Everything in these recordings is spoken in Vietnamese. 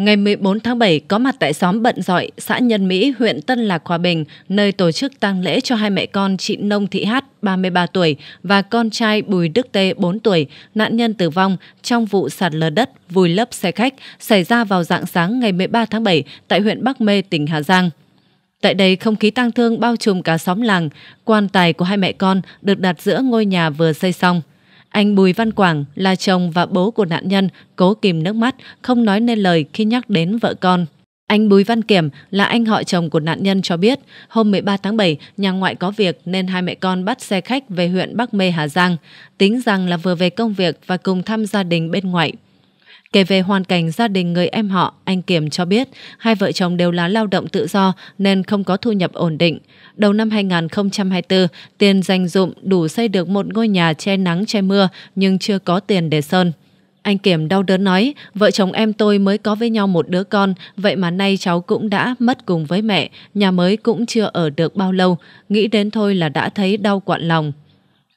Ngày 14 tháng 7 có mặt tại xóm Bận Dọi, xã Nhân Mỹ, huyện Tân Lạc, Hòa Bình, nơi tổ chức tang lễ cho hai mẹ con chị Nông Thị Hát, 33 tuổi và con trai Bùi Đức Tê, 4 tuổi, nạn nhân tử vong trong vụ sạt lở đất vùi lấp xe khách xảy ra vào dạng sáng ngày 13 tháng 7 tại huyện Bắc Mê, tỉnh Hà Giang. Tại đây, không khí tang thương bao trùm cả xóm làng, quan tài của hai mẹ con được đặt giữa ngôi nhà vừa xây xong. Anh Bùi Văn Quảng là chồng và bố của nạn nhân cố kìm nước mắt, không nói nên lời khi nhắc đến vợ con. Anh Bùi Văn Kiểm là anh họ chồng của nạn nhân cho biết, hôm 13 tháng 7, nhà ngoại có việc nên hai mẹ con bắt xe khách về huyện Bắc Mê Hà Giang, tính rằng là vừa về công việc và cùng thăm gia đình bên ngoại. Kể về hoàn cảnh gia đình người em họ, anh Kiểm cho biết hai vợ chồng đều là lao động tự do nên không có thu nhập ổn định. Đầu năm 2024, tiền dành dụm đủ xây được một ngôi nhà che nắng che mưa nhưng chưa có tiền để sơn. Anh Kiểm đau đớn nói, vợ chồng em tôi mới có với nhau một đứa con, vậy mà nay cháu cũng đã mất cùng với mẹ, nhà mới cũng chưa ở được bao lâu, nghĩ đến thôi là đã thấy đau quặn lòng.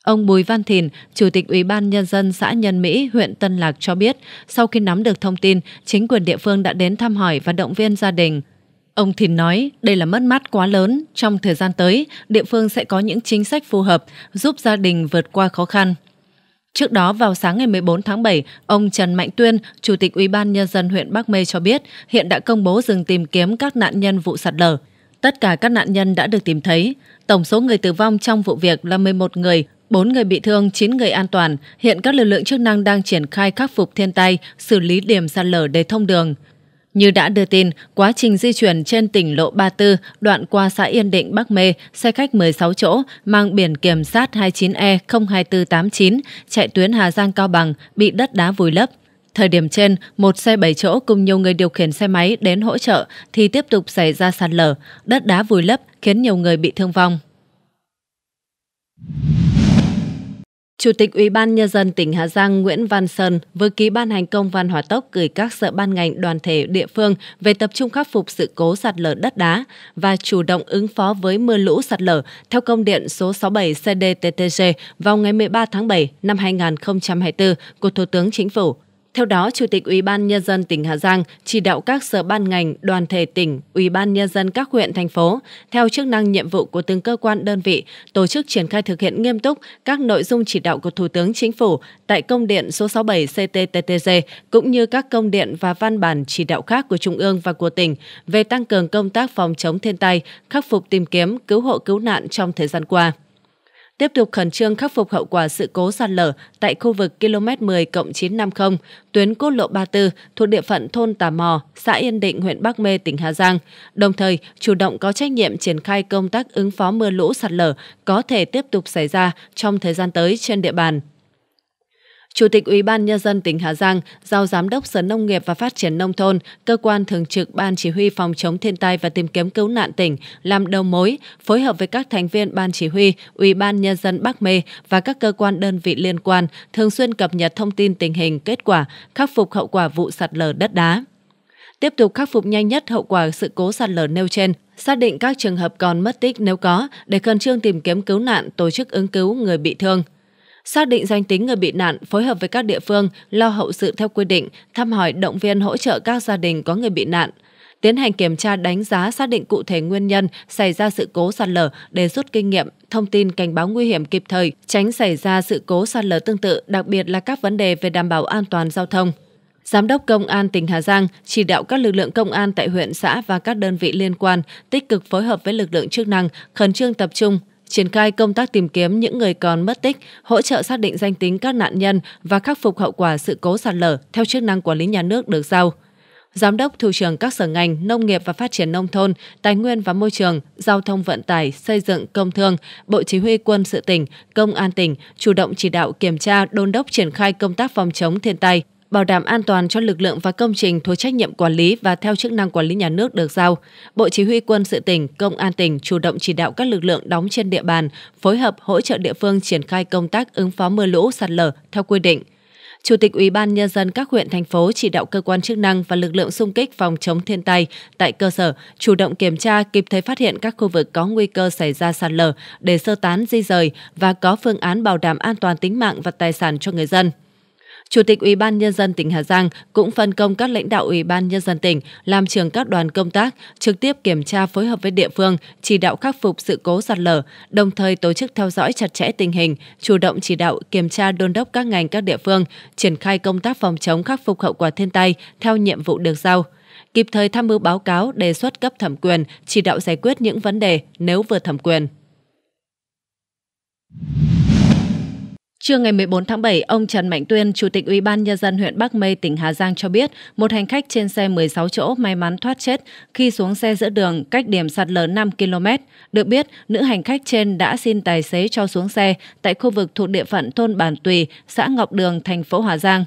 Ông Bùi Văn Thìn, Chủ tịch Ủy ban Nhân dân xã Nhân Mỹ, huyện Tân Lạc cho biết, sau khi nắm được thông tin, chính quyền địa phương đã đến thăm hỏi và động viên gia đình. Ông Thìn nói đây là mất mát quá lớn, trong thời gian tới, địa phương sẽ có những chính sách phù hợp giúp gia đình vượt qua khó khăn. Trước đó vào sáng ngày 14 tháng 7, ông Trần Mạnh Tuyên, Chủ tịch Ủy ban Nhân dân huyện Bắc Mê cho biết hiện đã công bố dừng tìm kiếm các nạn nhân vụ sạt lở. Tất cả các nạn nhân đã được tìm thấy. Tổng số người tử vong trong vụ việc là 11 người, 4 người bị thương, 9 người an toàn. Hiện các lực lượng chức năng đang triển khai khắc phục thiên tai, xử lý điểm sạt lở để thông đường. Như đã đưa tin, quá trình di chuyển trên tỉnh lộ 34, đoạn qua xã Yên Định, Bắc Mê, xe khách 16 chỗ mang biển kiểm soát 29E02489 chạy tuyến Hà Giang-Cao Bằng bị đất đá vùi lấp. Thời điểm trên, một xe 7 chỗ cùng nhiều người điều khiển xe máy đến hỗ trợ thì tiếp tục xảy ra sạt lở, đất đá vùi lấp khiến nhiều người bị thương vong. Chủ tịch Ủy ban Nhân dân tỉnh Hà Giang Nguyễn Văn Sơn vừa ký ban hành công văn hỏa tốc gửi các sở ban ngành đoàn thể địa phương về tập trung khắc phục sự cố sạt lở đất đá và chủ động ứng phó với mưa lũ sạt lở theo công điện số 67 CDTTG vào ngày 13 tháng 7 năm 2024 của Thủ tướng Chính phủ. Theo đó, Chủ tịch Ủy ban Nhân dân tỉnh Hà Giang chỉ đạo các sở ban ngành, đoàn thể tỉnh, Ủy ban Nhân dân các huyện, thành phố, theo chức năng nhiệm vụ của từng cơ quan đơn vị, tổ chức triển khai thực hiện nghiêm túc các nội dung chỉ đạo của Thủ tướng Chính phủ tại Công điện số 67 CTTTG, cũng như các công điện và văn bản chỉ đạo khác của Trung ương và của tỉnh về tăng cường công tác phòng chống thiên tai, khắc phục tìm kiếm, cứu hộ cứu nạn trong thời gian qua tiếp tục khẩn trương khắc phục hậu quả sự cố sạt lở tại khu vực km 10 950, tuyến quốc lộ 34 thuộc địa phận thôn Tà Mò, xã Yên Định, huyện Bắc Mê, tỉnh Hà Giang, đồng thời chủ động có trách nhiệm triển khai công tác ứng phó mưa lũ sạt lở có thể tiếp tục xảy ra trong thời gian tới trên địa bàn. Chủ tịch Ủy ban Nhân dân tỉnh Hà Giang giao Giám đốc Sở Nông nghiệp và Phát triển Nông thôn, cơ quan thường trực Ban Chỉ huy Phòng chống thiên tai và tìm kiếm cứu nạn tỉnh làm đầu mối, phối hợp với các thành viên Ban Chỉ huy, Ủy ban Nhân dân Bắc Mê và các cơ quan đơn vị liên quan thường xuyên cập nhật thông tin tình hình kết quả, khắc phục hậu quả vụ sạt lở đất đá tiếp tục khắc phục nhanh nhất hậu quả sự cố sạt lở nêu trên, xác định các trường hợp còn mất tích nếu có để khẩn trương tìm kiếm cứu nạn, tổ chức ứng cứu người bị thương xác định danh tính người bị nạn, phối hợp với các địa phương lo hậu sự theo quy định, thăm hỏi động viên hỗ trợ các gia đình có người bị nạn tiến hành kiểm tra đánh giá xác định cụ thể nguyên nhân xảy ra sự cố sạt lở để rút kinh nghiệm, thông tin cảnh báo nguy hiểm kịp thời, tránh xảy ra sự cố sạt lở tương tự, đặc biệt là các vấn đề về đảm bảo an toàn giao thông. Giám đốc Công an tỉnh Hà Giang chỉ đạo các lực lượng công an tại huyện xã và các đơn vị liên quan tích cực phối hợp với lực lượng chức năng, khẩn trương tập trung triển khai công tác tìm kiếm những người còn mất tích, hỗ trợ xác định danh tính các nạn nhân và khắc phục hậu quả sự cố sạt lở theo chức năng quản lý nhà nước được giao. Giám đốc thủ trưởng các sở ngành Nông nghiệp và Phát triển Nông thôn, Tài nguyên và Môi trường, Giao thông Vận tải, Xây dựng Công thương, Bộ Chỉ huy Quân sự tỉnh, Công an tỉnh chủ động chỉ đạo kiểm tra đôn đốc triển khai công tác phòng chống thiên tai, bảo đảm an toàn cho lực lượng và công trình thuộc trách nhiệm quản lý và theo chức năng quản lý nhà nước được giao, Bộ Chỉ huy quân sự tỉnh, Công an tỉnh chủ động chỉ đạo các lực lượng đóng trên địa bàn, phối hợp hỗ trợ địa phương triển khai công tác ứng phó mưa lũ sạt lở theo quy định. Chủ tịch Ủy ban Nhân dân các huyện, thành phố chỉ đạo cơ quan chức năng và lực lượng xung kích phòng chống thiên tai tại cơ sở chủ động kiểm tra, kịp thời phát hiện các khu vực có nguy cơ xảy ra sạt lở để sơ tán di rời và có phương án bảo đảm an toàn tính mạng và tài sản cho người dân. Chủ tịch Ủy ban nhân dân tỉnh Hà Giang cũng phân công các lãnh đạo Ủy ban nhân dân tỉnh làm trưởng các đoàn công tác trực tiếp kiểm tra phối hợp với địa phương chỉ đạo khắc phục sự cố sạt lở, đồng thời tổ chức theo dõi chặt chẽ tình hình, chủ động chỉ đạo kiểm tra đôn đốc các ngành các địa phương triển khai công tác phòng chống khắc phục hậu quả thiên tai theo nhiệm vụ được giao kịp thời tham mưu báo cáo đề xuất cấp thẩm quyền chỉ đạo giải quyết những vấn đề nếu vượt thẩm quyền Trưa ngày 14 tháng 7, ông Trần Mạnh Tuyên, Chủ tịch Ủy ban Nhân dân huyện Bắc Mê, tỉnh Hà Giang cho biết, một hành khách trên xe 16 chỗ may mắn thoát chết khi xuống xe giữa đường cách điểm sạt lở 5 km. Được biết, nữ hành khách trên đã xin tài xế cho xuống xe tại khu vực thuộc địa phận thôn Bản Tùy, xã Ngọc Đường, thành phố Hà Giang.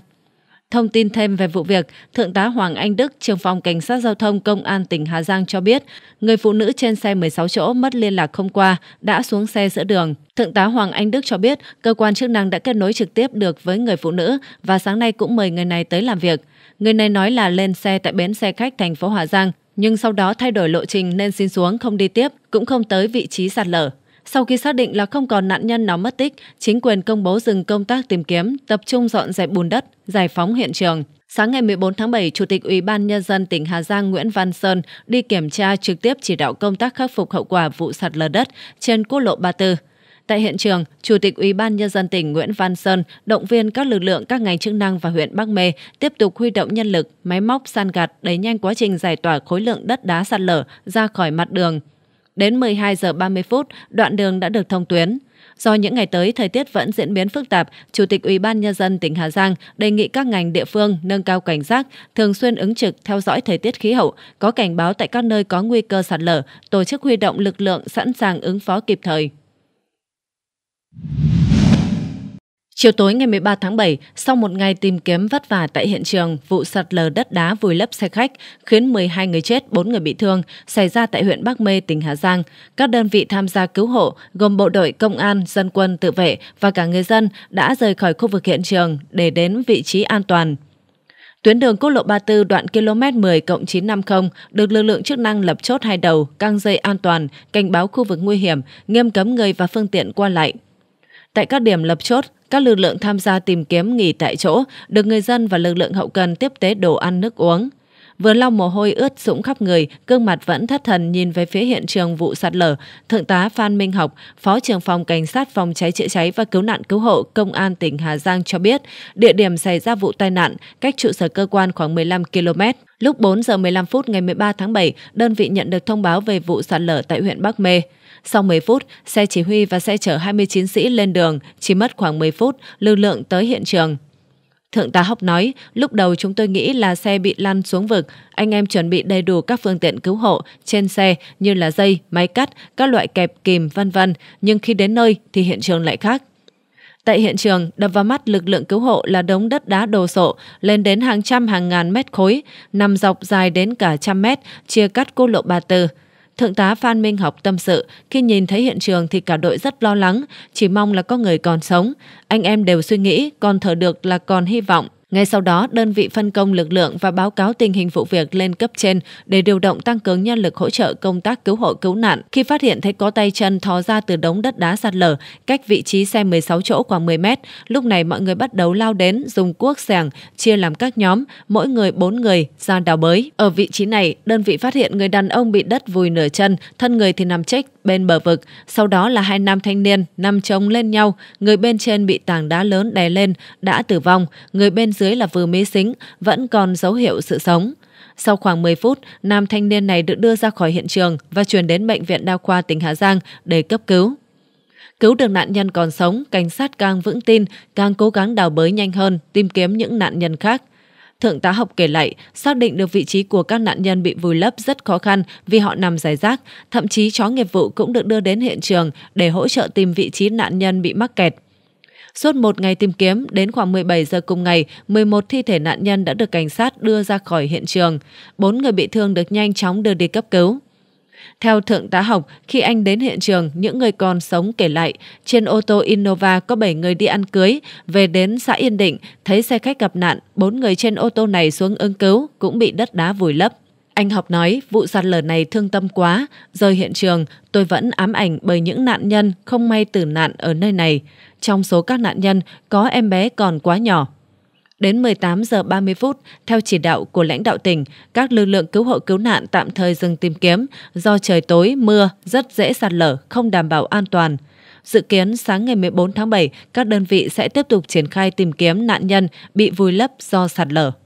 Thông tin thêm về vụ việc, Thượng tá Hoàng Anh Đức, trưởng phòng Cảnh sát Giao thông Công an tỉnh Hà Giang cho biết, người phụ nữ trên xe 16 chỗ mất liên lạc không qua, đã xuống xe giữa đường. Thượng tá Hoàng Anh Đức cho biết, cơ quan chức năng đã kết nối trực tiếp được với người phụ nữ và sáng nay cũng mời người này tới làm việc. Người này nói là lên xe tại bến xe khách thành phố Hà Giang, nhưng sau đó thay đổi lộ trình nên xin xuống không đi tiếp, cũng không tới vị trí sạt lở. Sau khi xác định là không còn nạn nhân nào mất tích, chính quyền công bố dừng công tác tìm kiếm, tập trung dọn dẹp bùn đất, giải phóng hiện trường. Sáng ngày 14 tháng 7, Chủ tịch Ủy ban Nhân dân tỉnh Hà Giang Nguyễn Văn Sơn đi kiểm tra trực tiếp chỉ đạo công tác khắc phục hậu quả vụ sạt lở đất trên quốc lộ 34. Tại hiện trường, Chủ tịch Ủy ban Nhân dân tỉnh Nguyễn Văn Sơn động viên các lực lượng các ngành chức năng và huyện Bắc Mê tiếp tục huy động nhân lực, máy móc san gạt đẩy nhanh quá trình giải tỏa khối lượng đất đá sạt lở ra khỏi mặt đường, Đến 12 giờ 30 phút, đoạn đường đã được thông tuyến. Do những ngày tới thời tiết vẫn diễn biến phức tạp, Chủ tịch Ủy ban nhân dân tỉnh Hà Giang đề nghị các ngành địa phương nâng cao cảnh giác, thường xuyên ứng trực theo dõi thời tiết khí hậu, có cảnh báo tại các nơi có nguy cơ sạt lở, tổ chức huy động lực lượng sẵn sàng ứng phó kịp thời. Chiều tối ngày 13 tháng 7, sau một ngày tìm kiếm vất vả tại hiện trường, vụ sạt lở đất đá vùi lấp xe khách khiến 12 người chết, 4 người bị thương xảy ra tại huyện Bắc Mê, tỉnh Hà Giang. Các đơn vị tham gia cứu hộ gồm bộ đội, công an, dân quân, tự vệ và cả người dân đã rời khỏi khu vực hiện trường để đến vị trí an toàn. Tuyến đường quốc lộ 34 đoạn km 10 950 được lực lượng chức năng lập chốt hai đầu, căng dây an toàn, cảnh báo khu vực nguy hiểm, nghiêm cấm người và phương tiện qua lại. Tại các điểm lập chốt, các lực lượng tham gia tìm kiếm nghỉ tại chỗ được người dân và lực lượng hậu cần tiếp tế đồ ăn nước uống. Vừa lau mồ hôi ướt sũng khắp người, gương mặt vẫn thất thần nhìn về phía hiện trường vụ sạt lở, Thượng tá Phan Minh Học, Phó trưởng phòng Cảnh sát phòng cháy chữa cháy và cứu nạn cứu hộ Công an tỉnh Hà Giang cho biết, địa điểm xảy ra vụ tai nạn cách trụ sở cơ quan khoảng 15 km. Lúc 4 giờ 15 phút ngày 13 tháng 7, đơn vị nhận được thông báo về vụ sạt lở tại huyện Bắc Mê. Sau 10 phút, xe chỉ huy và xe chở 29 sĩ lên đường, chỉ mất khoảng 10 phút, lưu lượng tới hiện trường. Thượng tá Học nói, lúc đầu chúng tôi nghĩ là xe bị lăn xuống vực. Anh em chuẩn bị đầy đủ các phương tiện cứu hộ trên xe như là dây, máy cắt, các loại kẹp kìm, vân vân. Nhưng khi đến nơi thì hiện trường lại khác. Tại hiện trường, đập vào mắt lực lượng cứu hộ là đống đất đá đồ sộ lên đến hàng trăm hàng ngàn mét khối, nằm dọc dài đến cả trăm mét, chia cắt cô lộ Bà tư Thượng tá Phan Minh Học tâm sự, khi nhìn thấy hiện trường thì cả đội rất lo lắng, chỉ mong là có người còn sống. Anh em đều suy nghĩ, còn thở được là còn hy vọng, ngay sau đó, đơn vị phân công lực lượng và báo cáo tình hình vụ việc lên cấp trên để điều động tăng cường nhân lực hỗ trợ công tác cứu hộ cứu nạn. Khi phát hiện thấy có tay chân thò ra từ đống đất đá sạt lở, cách vị trí xe 16 chỗ khoảng 10 mét, lúc này mọi người bắt đầu lao đến dùng cuốc xẻng chia làm các nhóm, mỗi người 4 người ra đào bới. Ở vị trí này, đơn vị phát hiện người đàn ông bị đất vùi nửa chân, thân người thì nằm chết bên bờ vực, sau đó là hai nam thanh niên nằm chồng lên nhau, người bên trên bị tảng đá lớn đè lên đã tử vong, người bên dưới là vừa mê xính vẫn còn dấu hiệu sự sống. Sau khoảng 10 phút, nam thanh niên này được đưa ra khỏi hiện trường và chuyển đến Bệnh viện Đa khoa tỉnh Hà Giang để cấp cứu. Cứu được nạn nhân còn sống, cảnh sát càng vững tin, càng cố gắng đào bới nhanh hơn, tìm kiếm những nạn nhân khác. Thượng tá học kể lại, xác định được vị trí của các nạn nhân bị vùi lấp rất khó khăn vì họ nằm giải rác, thậm chí chó nghiệp vụ cũng được đưa đến hiện trường để hỗ trợ tìm vị trí nạn nhân bị mắc kẹt. Suốt một ngày tìm kiếm, đến khoảng 17 giờ cùng ngày, 11 thi thể nạn nhân đã được cảnh sát đưa ra khỏi hiện trường. Bốn người bị thương được nhanh chóng đưa đi cấp cứu. Theo Thượng tá Học, khi anh đến hiện trường, những người còn sống kể lại, trên ô tô Innova có 7 người đi ăn cưới, về đến xã Yên Định, thấy xe khách gặp nạn, bốn người trên ô tô này xuống ứng cứu cũng bị đất đá vùi lấp. Anh Học nói vụ sạt lở này thương tâm quá, rời hiện trường tôi vẫn ám ảnh bởi những nạn nhân không may tử nạn ở nơi này. Trong số các nạn nhân có em bé còn quá nhỏ. Đến 18 giờ 30 phút, theo chỉ đạo của lãnh đạo tỉnh, các lực lượng cứu hộ cứu nạn tạm thời dừng tìm kiếm do trời tối, mưa, rất dễ sạt lở, không đảm bảo an toàn. Dự kiến sáng ngày 14 tháng 7, các đơn vị sẽ tiếp tục triển khai tìm kiếm nạn nhân bị vùi lấp do sạt lở.